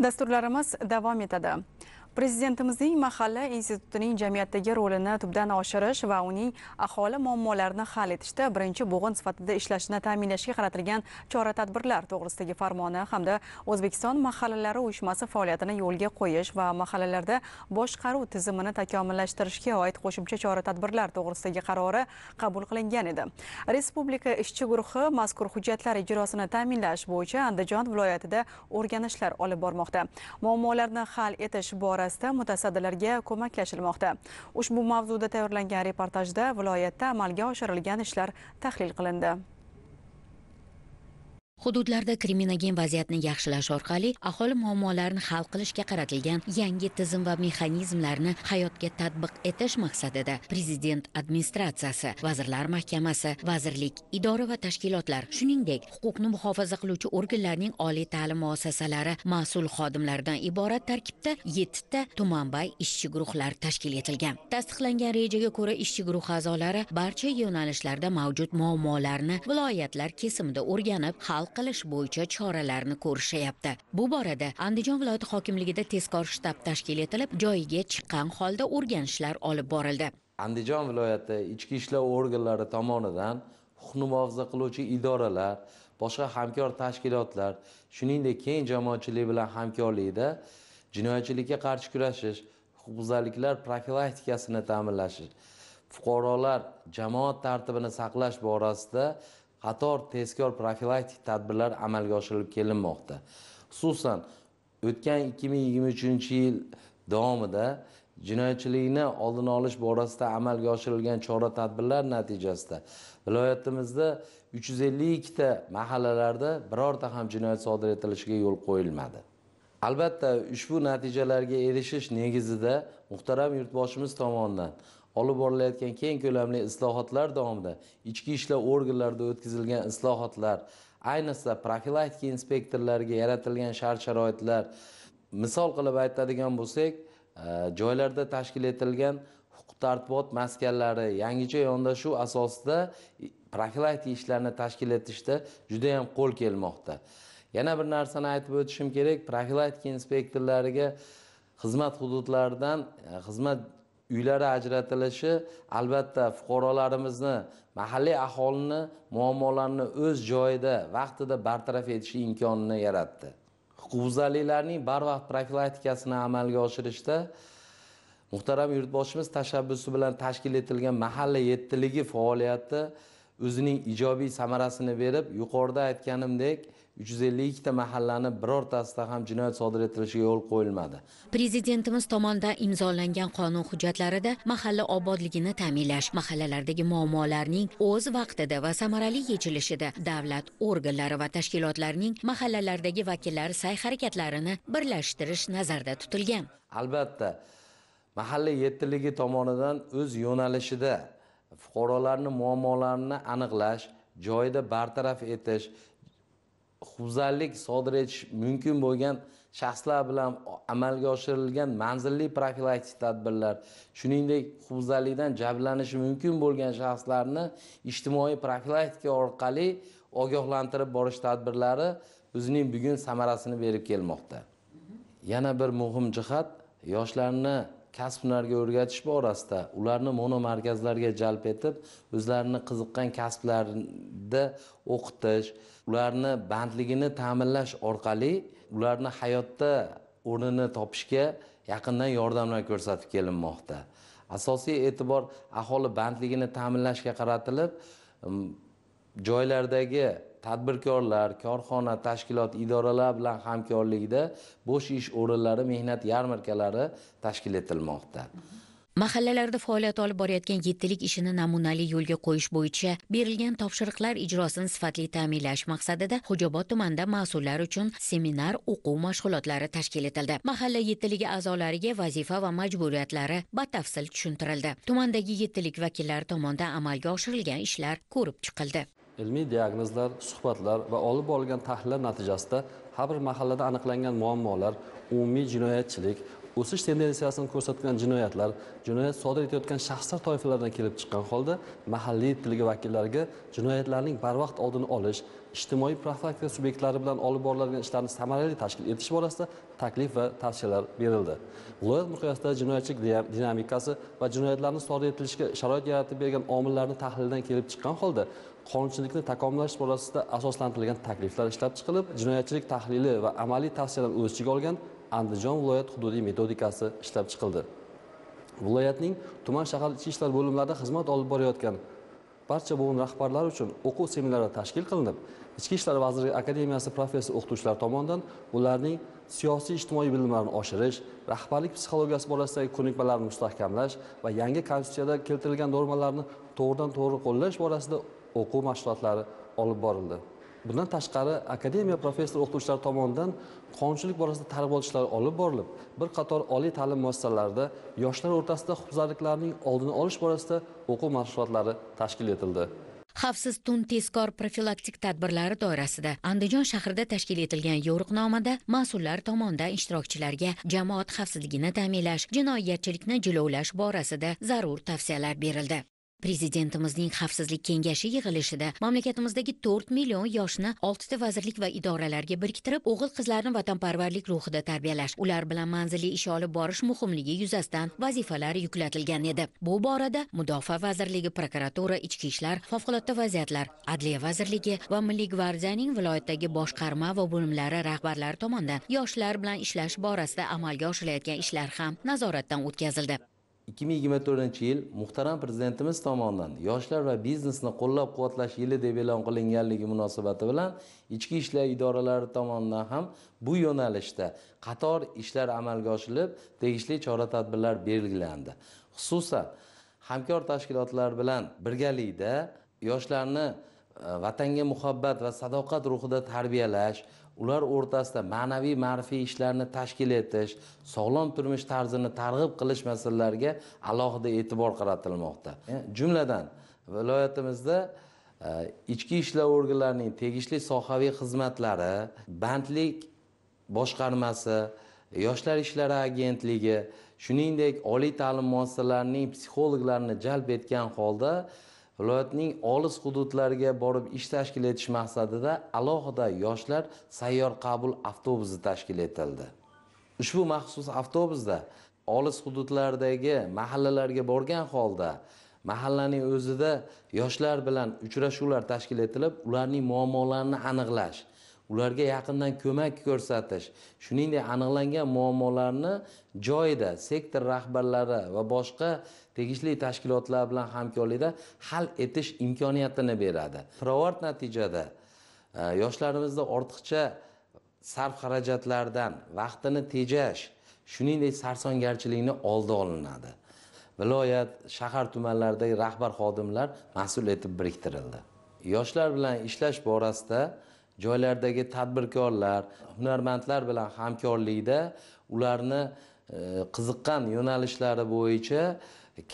dasturlarimiz davom etadi prezidentimizning mahalla institutining jamiyatdagi rolini tubdan oshirish va uning aholi muammolarini hal etishda birinchi bo'g'in sifatida ishlashini ta'minlashga qaratilgan chora tadbirlar to'g'risidagi farmoni hamda o'zbekiston mahallalari uyushmasi faoliyatini yo'lga qo'yish va mahallalarda boshqaruv tizimini takomillashtirishga oid qo'shimcha chora tadbirlar to'g'risidagi qarori qabul qilingan edi respublika ishchi guruhi mazkur hujjatlar ijrosini ta'minlash bo'yicha andijon viloyatida o'rganishlar olib bormoqda muammolarni hal etish bora borasida mutasaddilarga ko'maklashilmoqda ushbu mavzuda tayyorlangan reportajda viloyatda amalga oshirilgan ishlar tahlil qilindi hududlarda kriminogen vaziyatni yaxshilash orqali aholi muammolarini hal qilishga qaratilgan yangi tizim va mexanizmlarni hayotga tatbiq etish maqsadida prezident administratsiyasi vazirlar mahkamasi vazirlik idora va tashkilotlar shuningdek huquqni muhofaza qiluvchi organlarning oliy ta'lim muassasalari mas'ul xodimlaridan iborat tarkibda yettita tumanbay ishchi guruhlar tashkil etilgan tasdiqlangan rejaga ko'ra ishchi guruh a'zolari barcha yo'nalishlarda mavjud muammolarni viloyatlar kesimida o'rganib hal qilish bo'yicha choralarni ko'rishyapti bu borada andijon viloyati hokimligida tezkor shtab tashkil etilib joyiga chiqqan holda o'rganishlar olib borildi andijon viloyati ichki ishlar organlari tomonidan huquqni muhofaza qiluvchi idoralar boshqa hamkor tashkilotlar shuningdek keng jamoatchilik bilan hamkorlikda jinoyatchilikka qarshi kurashish huquqbuzarliklar profilaktikasini ta'minlash fuqarolar jamoat tartibini saqlash borasida qator tezkor profilaktik tadbirlar amalga oshirilib kelinmoqda xususan o'tgan 2023 yil davomida jinoyatchilikni oldini olish borasida amalga oshirilgan chora tadbirlar natijasida viloyatimizda 352 ta mahallalarda birorta ham jinoyat sodir etilishiga yo'l qo'yilmadi albatta ushbu natijalarga erishish negizida muhtaram yurtboshimiz tomonidan olib borilayotgan keng ko'lamli islohotlar davomida ichki ishlar organlarida o'tkazilgan islohotlar ayniqsa profilaktika inspektorlariga yaratilgan shart sharoitlar misol qilib aytadigan bo'lsak e, joylarda tashkil etilgan huquq tartibot maskanlari yangicha yondashuv asosida profilaktik ishlarni tashkil etishda judayam qo'l kelmoqda yana bir narsani aytib o'tishim kerak profilaktika inspektorlariga xizmat hududlaridan e, xizmat uylari ajratilishi albatta fuqarolarimizni mahalliy aholini muammolarini o'z joyida vaqtida bartaraf etish imkonini yaratdi huquqbuzarliklarning barvaqt profilaktikasini amalga oshirishda muhtaram yurtboshimiz tashabbusi bilan tashkil etilgan mahalla yettiligi faoliyati o'zining ijobiy samarasini berib yuqorida aytganimdek uch yuz ellik ikkita mahallani birortasida ham jinoyat sodir etilishiga yo'l qo'yilmadi prezidentimiz tomonidan imzolangan qonun hujjatlarida mahalla obodligini ta'minlash mahallalardagi muammolarning o'z vaqtida va samarali yechilishida davlat organlari va tashkilotlarning mahallalardagi vakillari sa'y harakatlarini birlashtirish nazarda tutilgan albatta mahalla yettiligi tomonidan o'z yo'nalishida fuqarolarni muammolarini aniqlash joyida bartaraf etish huzursandlik sodir etish mumkin bo'lgan shaxslar bilan amalga oshirilgan manzilli profilaktik tadbirlar shuningdek huzursandlikdan jabrlanishi mumkin bo'lgan shaxslarni ijtimoiy profilaktika orqali ogohlantirib borish tadbirlari o'zining bugun samarasini berib kelmoqda yana bir muhim jihat yoshlarni kasb hunarga o'rgatish borasida ularni monomarkazlarga jalb etib o'zlarini qiziqqan kasblarida o'qitish ularni bandligini ta'minlash orqali ularni hayotda o'rnini topishga yaqindan yordamlar ko'rsatib kelinmoqda asosiy e'tibor aholi bandligini ta'minlashga qaratilib joylardagi tadbirkorlar korxona tashkilot idoralar bilan hamkorlikda bo'sh ish o'rinlari mehnat yarmarkalari tashkil etilmoqda mahallalarda faoliyat olib borayotgan yettilik ishini namunali yo'lga qo'yish bo'yicha berilgan topshiriqlar ijrosini sifatli ta'minlash maqsadida xo'jaobod tumanida mas'ullar uchun seminar o'quv mashg'ulotlari tashkil etildi mahalla yettiligi a'zolariga vazifa va majburiyatlari batafsil tushuntirildi tumandagi yettilik vakillari tomonidan amalga oshirilgan ishlar ko'rib chiqildi ilmiy diagnozlar suhbatlar va olib borilgan tahlillar natijasida har bir mahallada aniqlangan muammolar umumiy jinoyatchilik o'sish tendensiyasini ko'rsatgan jinoyatlar jinoyat sodir etayotgan shaxslar toifalaridan kelib chiqqan holda mahalliy tilligi vakillariga jinoyatlarning barvaqt oldini olish ijtimoiy profilaktika subyektlari bilan olib boriladigan ishlarni samarali tashkil etish borasida taklif va tavsiyalar berildi viloyat miqyosida jinoyatchilik dinamikasi va jinoyatlarni sodir etilishiga sharoit yaratib bergan omillarni tahlildan kelib chiqqan holda qonunchilikni takomillashtirish borasida asoslantirilgan takliflar ishlab chiqilib jinoyatchilik tahlili va amaliy tavsiyalarni o'z ichiga olgan andijon viloyat hududiy metodikasi ishlab chiqildi viloyatning tuman shahar ichki ishlar bo'limlarida xizmat olib borayotgan barcha bo'lim rahbarlari uchun o'quv seminarlar tashkil qilinib ichki ishlar vazirligi akademiyasi professor o'qituvchilari tomonidan ularning siyosiy ijtimoiy bilimlarini oshirish rahbarlik psixologiyasi borasidagi ko'nikmalarni mustahkamlash va yangi konstitutsiyada keltirilgan normalarni to'g'ridan to'g'ri qo'llash borasida o'quv mashg'ulotlari olib borildi bundan tashqari akademiya professor o'qituvchilari tomonidan qonunchilik borasida targ'ibot ishlari olib borilib bir qator oliy ta'lim muassasalarida yoshlar o'rtasida huquqbuzarliklarning oldini olish borasida o'quv mashg'ulotlari tashkil etildi xavfsiz tun tezkor profilaktik tadbirlari doirasida andijon shahrida tashkil etilgan yo'riqnomada mas'ullar tomonidan ishtirokchilarga jamoat xavfsizligini ta'minlash jinoyatchilikni jilovlash borasida zarur tavsiyalar berildi prezidentimizning xavfsizlik kengashi yig'ilishida mamlakatimizdagi to'rt million yoshni oltita vazirlik va idoralarga biriktirib o'g'il qizlarni vatanparvarlik ruhida tarbiyalash ular bilan manzilli ish olib borish muhimligi yuzasidan vazifalar yuklatilgan edi bu borada mudofaa vazirligi prokuratura ichki ishlar favqulodda vaziyatlar adliya vazirligi va milliy gvardiyaning viloyatdagi boshqarma va bo'limlari rahbarlari tomonidan yoshlar bilan ishlash borasida amalga oshirilayotgan ishlar ham nazoratdan o'tkazildi 2024 yil muhtaram prezidentimiz tomonidan yoshlar va biznesni qo'llab quvvatlash yili deb e'lon qilinganligi munosabati bilan ichki ishlar idoralari tomonidan ham bu yo'nalishda qator ishlar amalga oshirilib tegishli chora tadbirlar belgilandi xususan hamkor tashkilotlar bilan birgalikda yoshlarni e, vatanga muhabbat va sadoqat ruhida tarbiyalash ular o'rtasida ma'naviy ma'rifiy ishlarni tashkil etish sog'lom turmush tarzini targ'ib qilish masalalariga alohida e'tibor qaratilmoqda jumladan viloyatimizda e, ichki ishlar organlarining tegishli sohaviy xizmatlari bandlik boshqarmasi yoshlar ishlari agentligi shuningdek oliy ta'lim muassasalarining psixologlarini jalb etgan holda viloyatning olis hududlariga borib ish tashkil etish maqsadida alohida yoshlar sayyor qabul avtobusi tashkil etildi ushbu maxsus avtobusda olis hududlardagi mahallalarga borgan holda mahallaning o'zida yoshlar bilan uchrashuvlar tashkil etilib ularning muammolarini aniqlash ularga yaqindan ko'mak ko'rsatish shuningdek aniqlangan muammolarni joyida sektor rahbarlari va boshqa tegishli tashkilotlar bilan hamkorlikda hal etish imkoniyatini beradi pirovard natijada e, yoshlarimizda ortiqcha sarf xarajatlardan vaqtini tejash shuningdek sarsongarchilikni oldi olinadi viloyat shahar tumanlaridagi rahbar xodimlar mas'ul etib biriktirildi yoshlar bilan ishlash borasida joylardagi tadbirkorlar hunarmandlar bilan hamkorlikda ularni e, qiziqqan yo'nalishlari bo'yicha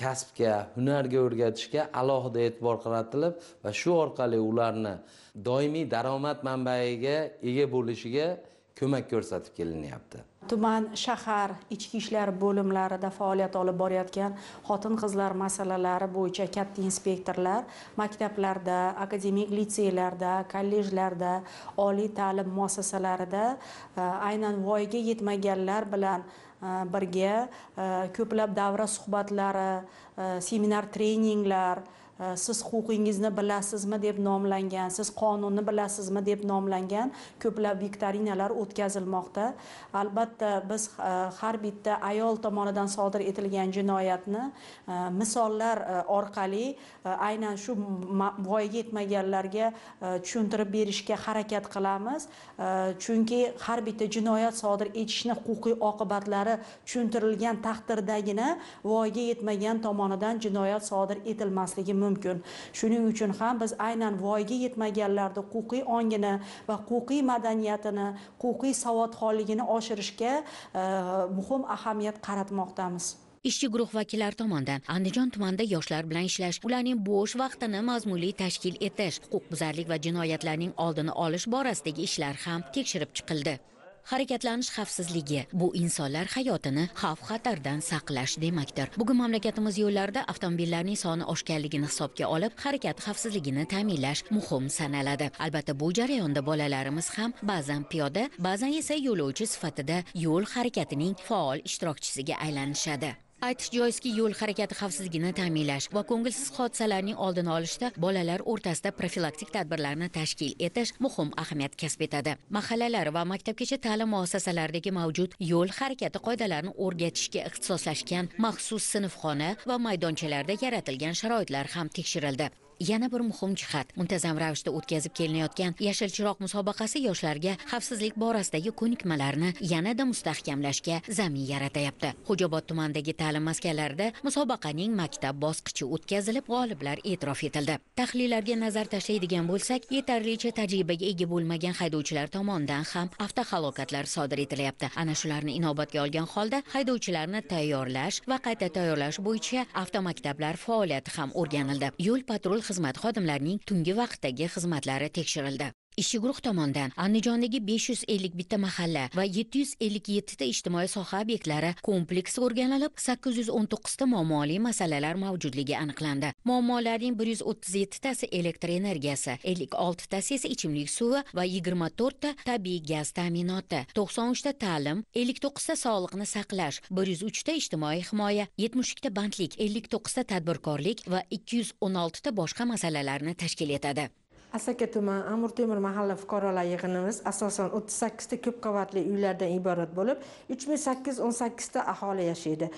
kasbga hunarga o'rgatishga alohida e'tibor qaratilib va shu orqali ularni doimiy daromad manbaiga ega bo'lishiga ko'mak ko'rsatib kelinyapti tuman shahar ichki ishlar bo'limlarida faoliyat olib borayotgan xotin qizlar masalalari bo'yicha katta inspektorlar maktablarda akademik litseylarda kollejlarda oliy ta'lim muassasalarida e, aynan voyaga yetmaganlar bilan e, birga e, ko'plab davra suhbatlari seminar treninglar Э, siz huquqingizni bilasizmi deb nomlangan siz qonunni bilasizmi deb nomlangan ko'plab viktorinalar o'tkazilmoqda albatta biz e, har bitta ayol tomonidan sodir etilgan jinoyatni e, misollar e, orqali aynan shu voyaga yetmaganlarga tushuntirib berishga harakat qilamiz chunki har bitta jinoyat sodir etishni huquqiy oqibatlari tushuntirilgan taqdirdagina voyaga yetmagan tomonidan jinoyat sodir etilmasligi mumkin mumkin shuning uchun ham biz aynan voyaga yetmaganlarni huquqiy ongini va huquqiy madaniyatini huquqiy savodxonligini oshirishga e, muhim ahamiyat qaratmoqdamiz ishchi guruh vakillari tomonidan andijon tumanida yoshlar bilan ishlash ularning bo'sh vaqtini mazmunli tashkil etish huquqbuzarlik va jinoyatlarning oldini olish borasidagi ishlar ham tekshirib chiqildi harakatlanish xavfsizligi bu insonlar hayotini xavf xatardan saqlash demakdir bugun mamlakatimiz yo'llarida avtomobillarning soni oshganligini hisobga olib harakat xavfsizligini ta'minlash muhim sanaladi albatta bu jarayonda bolalarimiz ham ba'zan piyoda ba'zan esa yo'lovchi sifatida yo'l harakatining faol ishtirokchisiga aylanishadi aytish joizki yo'l harakati xavfsizligini ta'minlash va ko'ngilsiz hodisalarning oldini olishda bolalar o'rtasida profilaktik tadbirlarni tashkil etish muhim ahamiyat kasb etadi mahallalar va maktabgacha ta'lim muassasalaridagi mavjud yo'l harakati qoidalarini o'rgatishga ixtisoslashgan maxsus sinfxona va maydonchalarda yaratilgan sharoitlar ham tekshirildi yana bir muhim jihat muntazam ravishda o'tkazib kelinayotgan yashil chiroq musobaqasi yoshlarga xavfsizlik borasidagi ko'nikmalarni yanada mustahkamlashga zamin yaratayapti xo'jaobod tumanidagi ta'lim maskanlarida musobaqaning maktab bosqichi o'tkazilib g'oliblar e'tirof etildi tahlillarga nazar tashlaydigan bo'lsak yetarlicha tajribaga ega bo'lmagan haydovchilar tomonidan ham avtohalokatlar sodir etilyapti ana shularni inobatga olgan holda haydovchilarni tayyorlash va qayta tayyorlash bo'yicha avtomaktablar faoliyati ham o'rganildi yo'l patrul xizmat xodimlarining tungi vaqtdagi xizmatlari tekshirildi ishchi guruh tomonidan andijondagi besh yuz ellik bitta mahalla va yetti yuz ellik yettita ijtimoiy soha obyektlari kompleks o'rganilib sakkiz yuz o'n to'qqizta muammoli masalalar mavjudligi aniqlandi muammolarning bir yuz o'ttiz yettitasi elektr energiyasi ellik oltitasi esa ichimlik suvi va yigirma to'rtta tabiiy gaz ta'minoti to'qson uchta ta'lim ellik to'qqizta sog'liqni saqlash bir yuz uchta ijtimoiy himoya yetmish ikkita bandlik ellik to'qqizta tadbirkorlik va ikki yuz o'n oltita boshqa masalalarni tashkil etadi asaka tuman amir temur mahalla fuqarolar yig'inimiz asosan o'ttiz sakkizta ko'p qavatli uylardan iborat bo'lib uch ming sakkiz yuz o'n sakkizta aholi yashaydi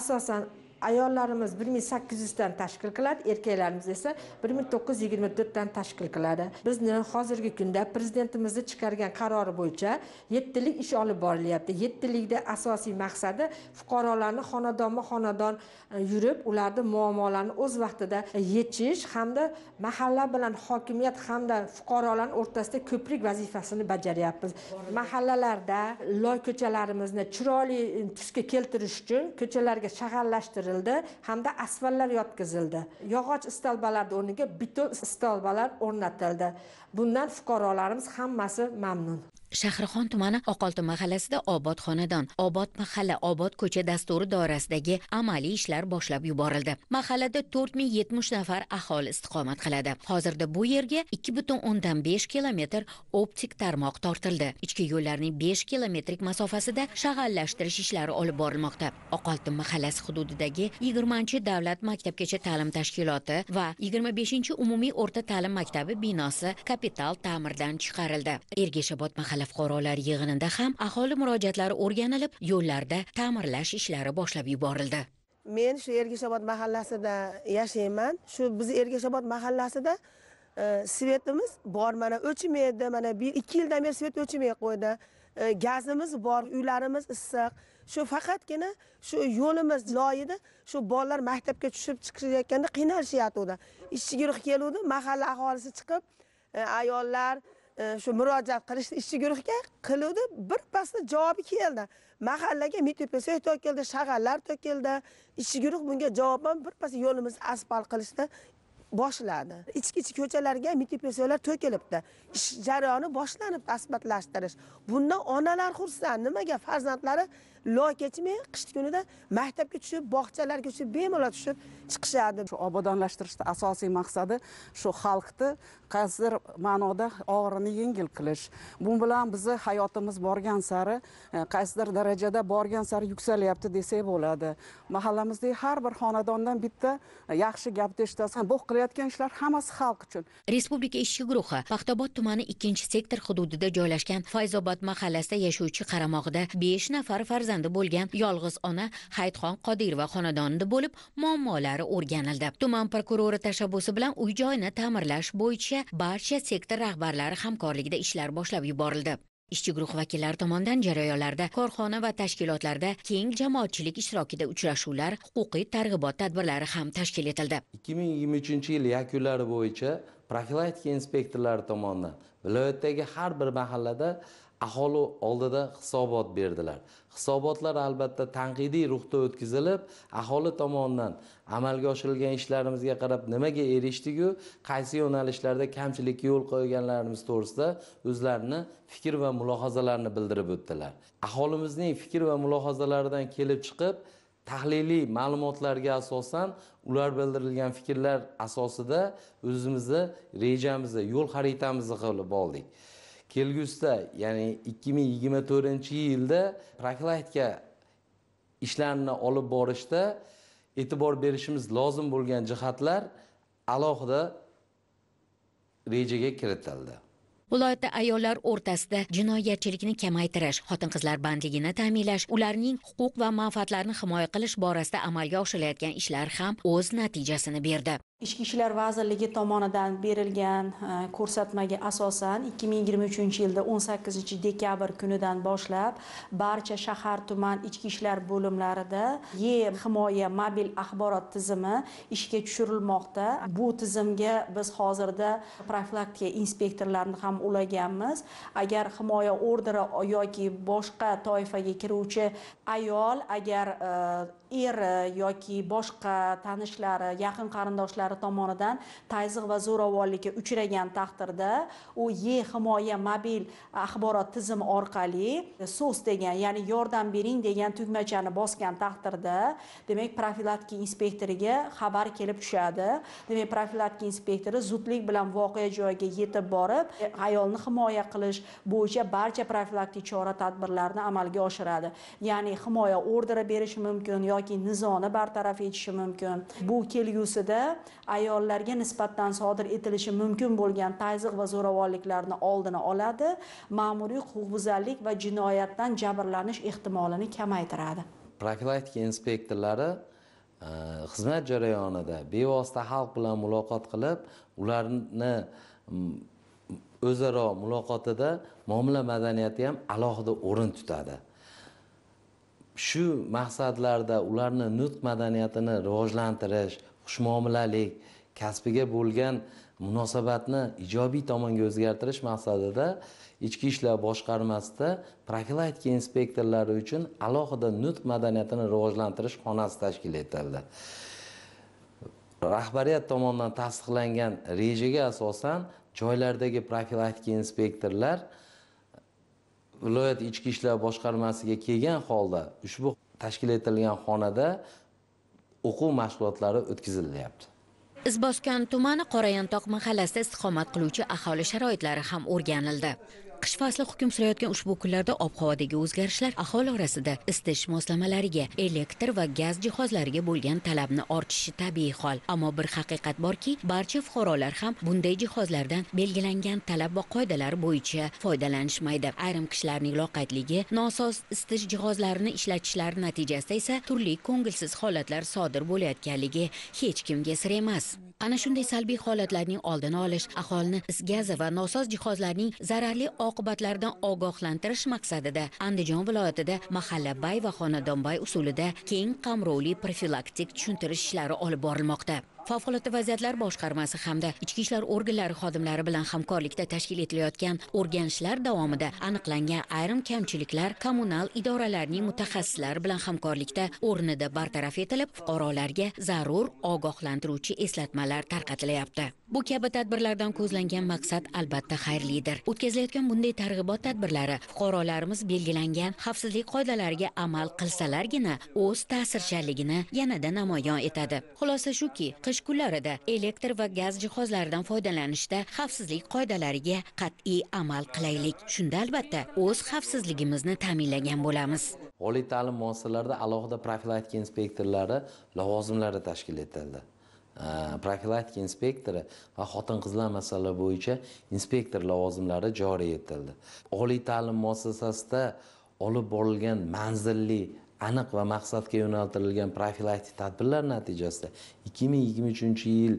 asosan ayollarimiz bir ming sakkiz yuzdan tashkil qiladi erkaklarimiz esa bir ming to'qqiz yuz yigirma to'rtdan tashkil qiladi bizni hozirgi kunda prezidentimizni chiqargan qarori bo'yicha yettilik ish olib borilyapti yettilikda asosiy maqsadi fuqarolarni xonadonma xonadon e, yurib ularni muammolarini o'z vaqtida yechish hamda mahalla bilan hokimiyat hamda fuqarolarni o'rtasida ko'prik vazifasini bajaryapmiz mahallalarda loy ko'chalarimizni chiroyli e, tusga keltirish uchun ko'chalarga shaharlashtirish ko'tarildi hamda asfaltlar yotqizildi yog'och istolbalar o'rniga beton istolbalar o'rnatildi bundan fuqarolarimiz hammasi mamnun shahrixon tumani oqolti mahallasida obod xonadon obod mahalla obod ko'cha dasturi doirasidagi amaliy ishlar boshlab yuborildi mahallada to'rt ming yetmish nafar aholi istiqomat qiladi hozirda bu yerga ikki butun o'ndan besh kilometr optik tarmoq tortildi ichki yo'llarning besh kilometrik masofasida shag'allashtirish ishlari olib borilmoqda oqoltin mahallasi hududidagi yigirmanchi davlat maktabgacha ta'lim tashkiloti va yigirma beshinchi umumiy o'rta ta'lim maktabi binosi kapital ta'mirdan chiqarildi ergashobod mahalla fuqarolar yig'inida ham aholi murojaatlari o'rganilib yo'llarda ta'mirlash ishlari boshlab yuborildi men shu ergashobod mahallasida yashayman shu biz ergashobod mahallasida e, svetimiz bor mana o'chimaydi mana bir ikki yildan beri svet o'chmay qo'ydi e, gazimiz bor uylarimiz issiq shu faqatgina shu yo'limiz loyida shu bolalar maktabga tushib chiqishayotganda qiynalishayotgandi ishchi guruh keluvdi mahalla aholisi chiqib E, ayollar e, shu murojaat qilishdi ishchi guruhga qiluvdi birpasda javobi keldi mahallaga meteoposoy to'kildi shag'allar to'kildi ishchi guruh bunga javoban birpasda yo'limizni asfalt qilishni boshladi ichki ichki ko'chalarga meteoposoylar to'kilibdi ish jarayoni boshlanib asfaltlashtirish bundan onalar xursand nimaga farzandlari lo kechmay qish kunida maktabga tushib bog'chalarga tushib bemalol tushib chiqishadi shu obodonlashtirishni asosiy maqsadi shu xalqni qaysidir ma'noda og'irini yengil qilish bu bilan bizni hayotimiz borgan sari e, qaysidir darajada borgan sari yuksalyapti desak bo'ladi mahallamizdagi har bir xonadondan bitta e, yaxshi gapni eshitasan bu qilayotgan ishlar hammasi xalq uchun respublika ishchi guruhi paxtobod tumani ikkinchi sektor hududida joylashgan fayzobod mahallasida yashovchi qaramog'ida besh nafar farzand farzandi bo'lgan yolg'iz ona hayitxon qodirova xonadonida bo'lib muammolari o'rganildi tuman prokurori tashabbusi bilan uy joyni ta'mirlash bo'yicha barcha sektor rahbarlari hamkorligida ishlar boshlab yuborildi ishchi guruh vakillari tomonidan jarayonlarda korxona va tashkilotlarda keng jamoatchilik ishtirokida uchrashuvlar huquqiy targ'ibot tadbirlari ham tashkil etildi 2023 yil yakunlari bo'yicha profilaktika inspektorlari tomonidan viloyatdagi har bir mahallada aholi oldida hisobot berdilar hisobotlar albatta tanqidiy ruhda o'tkazilib aholi tomonidan amalga oshirilgan ishlarimizga qarab nimaga erishdiku qaysi yo'nalishlarda kamchilikka yo'l qo'yganlarimiz to'g'risida o'zlarini fikr va mulohazalarini bildirib o'tdilar aholimizning fikr va mulohazalaridan kelib chiqib tahliliy ma'lumotlarga asosan ular bildirilgan fikrlar asosida o'zimizni rejamizni yo'l xaritamizni qilib oldik kelgusida ya'ni ikki ming yigirma to'rtinchi yilda profilaktika ishlarini olib borishda e'tibor berishimiz lozim bo'lgan jihatlar alohida rejaga kiritildi viloyatda ayollar o'rtasida jinoyatchilikni kamaytirish xotin qizlar bandligini ta'minlash ularning huquq va manfaatlarini himoya qilish borasida amalga oshirilayotgan ishlar ham o'z natijasini berdi ichki ishlar vazirligi tomonidan berilgan e, ko'rsatmaga asosan 2023 yilda 18 dekabr kunidan boshlab barcha shahar tuman ichki ishlar bo'limlarida e himoya mobil axborot tizimi ishga tushirilmoqda bu tizimga biz hozirda profilaktika inspektorlarini ham ulaganmiz agar himoya orderi yoki boshqa toifaga kiruvchi ayol agar e, eri yoki boshqa tanishlari yaqin qarindoshlari vakillari tomonidan tayziq va zo'ravonlikka uchragan taqdirda u e himoya mobil axborot tizimi orqali sos degan ya'ni yordam bering degan tugmachani bosgan taqdirda demak profilaktika inspektoriga xabar kelib tushadi demak profilaktika inspektori zudlik bilan voqea joyiga yetib borib ayolni himoya qilish bo'yicha barcha profilaktik chora tadbirlarni amalga oshiradi ya'ni himoya orderi berishi mumkin yoki nizoni bartaraf etishi mumkin bu kelgusida ayollarga nisbatan sodir etilishi mumkin bo'lgan tayziq va zo'ravonliklarni oldini oladi ma'muriy huquqbuzarlik va jinoyatdan jabrlanish ehtimolini kamaytiradi profilaktika inspektorlari e, xizmat jarayonida bevosita xalq bilan muloqot qilib ularni o'zaro muloqotida muomala madaniyati ham alohida o'rin tutadi shu maqsadlarda ularni nutq madaniyatini rivojlantirish xushmuomalalik kasbiga bo'lgan munosabatni ijobiy tomonga o'zgartirish maqsadida ichki ishlar boshqarmasida profilaktika inspektorlari uchun alohida nutq madaniyatini rivojlantirish xonasi tashkil etildi rahbariyat tomonidan tasdiqlangan rejaga asosan joylardagi profilaktika inspektorlar viloyat ichki ishlar boshqarmasiga kelgan holda ushbu tashkil etilgan xonada o'quv mashg'ulotlari o'tkazilyapti izboskan tumani qorayantoq mahallasida istiqomat qiluvchi aholi sharoitlari ham o'rganildi qish fasli hukm surayotgan ushbu kunlarda ob havodagi o'zgarishlar aholi orasida isitish moslamalariga elektr va gaz jihozlariga bo'lgan talabni ortishi tabiiy hol ammo bir haqiqat borki barcha fuqarolar ham bunday jihozlardan belgilangan talab va qoidalar bo'yicha foydalanishmaydi ayrim kishilarning loqaydligi nosoz isitish jihozlarini ishlatishlari natijasida esa turli ko'ngilsiz holatlar sodir bo'layotganligi hech kimga sir emas ana shunday salbiy holatlarning oldini olish aholini is gazi va nosoz jihozlarning zararli oqibatlaridan ogohlantirish maqsadida andijon viloyatida mahalla bay va xonadonbay usulida keng qamrovli profilaktik tushuntirish ishlari olib borilmoqda favqulodda vaziyatlar boshqarmasi hamda ichki ishlar organlari xodimlari bilan hamkorlikda tashkil etilayotgan o'rganishlar davomida aniqlangan ayrim kamchiliklar kommunal idoralarning mutaxassislari bilan hamkorlikda o'rnida bartaraf etilib fuqarolarga zarur ogohlantiruvchi eslatmalar tarqatilyapti bu kabi tadbirlardan ko'zlangan maqsad albatta xayrlidir o'tkazilayotgan bunday targ'ibot tadbirlari fuqarolarimiz belgilangan xavfsizlik qoidalariga amal qilsalargina o'z ta'sirchanligini yanada namoyon etadi xulosa shuki qish qish kunlarida elektr va gaz jihozlaridan foydalanishda xavfsizlik qoidalariga qat'iy amal qilaylik shunda albatta o'z xavfsizligimizni ta'minlagan bo'lamiz oliy ta'lim muassasalarida alohida profilaktika inspektorlari lavozimlari tashkil etildi profilaktika inspektori va xotin qizlar masalalari bo'yicha inspektor lavozimlari joriy etildi oliy ta'lim muassasasida olib borilgan manzilli aniq va maqsadga yo'naltirilgan profilaktik tadbirlar natijasida ikki ming yigirma uchinchi yil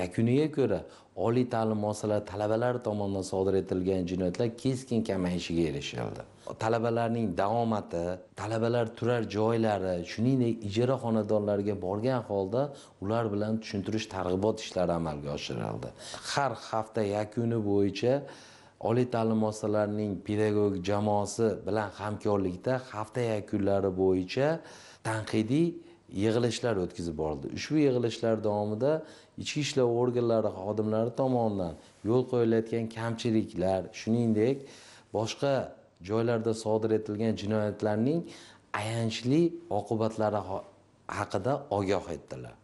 yakuniga ko'ra oliy ta'lim muassasalari talabalari tomonidan sodir etilgan jinoyatlar keskin kamayishiga erishildi talabalarning davomati talabalar turar joylari shuningdek ijara xonadonlariga borgan holda ular bilan tushuntirish targ'ibot ishlari amalga oshirildi har hafta yakuni bo'yicha oliy ta'lim muassasalarining pedagogik jamoasi bilan hamkorlikda hafta yakunlari bo'yicha tanqidiy yig'ilishlar o'tkazib borildi ushbu yig'ilishlar davomida ichki ishlar organlari xodimlari tomonidan yo'l qo'yilayotgan kamchiliklar shuningdek boshqa joylarda sodir etilgan jinoyatlarning ayanchli oqibatlari haqida ogoh etdilar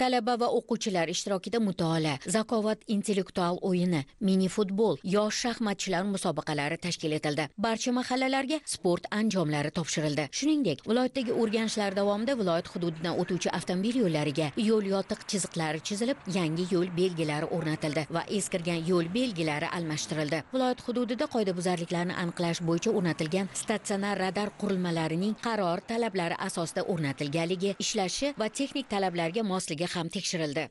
talaba va o'quvchilar ishtirokida mutolaa zakovat intellektual o'yini mini futbol yosh shaxmatchilar musobaqalari tashkil etildi barcha mahallalarga sport anjomlari topshirildi shuningdek viloyatdagi o'rganishlar davomida viloyat hududidan o'tuvchi avtomobil yo'llariga yo'l yotiq chiziqlari chizilib yangi yo'l belgilari o'rnatildi va eskirgan yo'l belgilari almashtirildi viloyat hududida qoidabuzarliklarni aniqlash bo'yicha o'rnatilgan statsionar radar qurilmalarining qaror talablari asosida o'rnatilganligi ishlashi va texnik talablarga mosligi ekanligi ham tekshirildi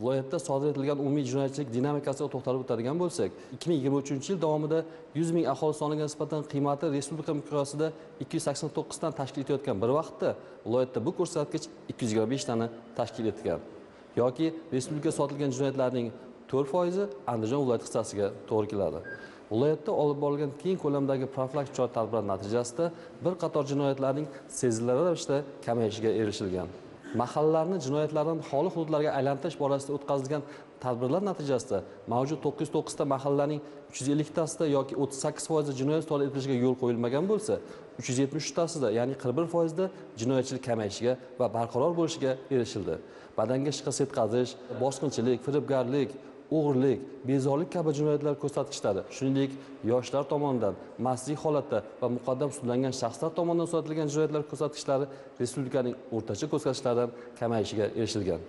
viloyatda sodir etilgan umumiy jinoyatchilik dinamikasiga to'xtalib o'tadigan bo'lsak 2023 yil davomida 100 ming aholi soniga nisbatan qiymati respublika miqyosida 289 dan tashkil etayotgan bir vaqtda viloyatda bu ko'rsatkich 225 tani tashkil etgan yoki respublika sotilgan jinoyatlarning 4 foizi andijon viloyati hissasiga to'g'ri keladi viloyatda olib borilgan keng ko'lamdagi profilaktik chora tadbirlar natijasida bir qator jinoyatlarning sezilarli ravishda kamayishiga erishilgan mahallalarni jinoyatlardan xoli hududlarga aylantirish borasida o'tkazilgan tadbirlar natijasida mavjud to'qqiz yuz to'qqizta mahallaning uch yuz elliktasida yoki o'ttiz sakkiz foizda jinoyat sodir etilishiga yo'l qo'yilmagan bo'lsa uch yuz yetmish uchtasida ya'ni qirq bir foizda jinoyatchilik kamayishiga va barqaror bo'lishiga erishildi badanga shikast yetkazish bosqinchilik firibgarlik o'g'irlik bezorlik kabi jinoyatlar ko'rsatkichlari shuningdek yoshlar tomonidan mastlik holatda va muqaddam sudlangan shaxslar tomonidan kuzatilgan jinoyatlar ko'rsatkichlari respublikaning o'rtacha ko'rsatkichlaridan kamayishiga erishilgan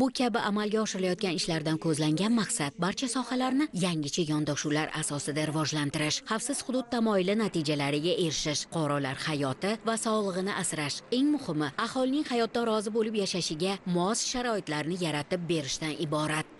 bu kabi amalga oshirilayotgan ishlardan ko'zlangan maqsad barcha sohalarni yangicha yondashuvlar asosida rivojlantirish xavfsiz hudud tamoyili natijalariga erishish fuqarolar hayoti va sog'lig'ini asrash eng muhimi aholining hayotdan rozi bo'lib yashashiga mos sharoitlarni yaratib berishdan iborat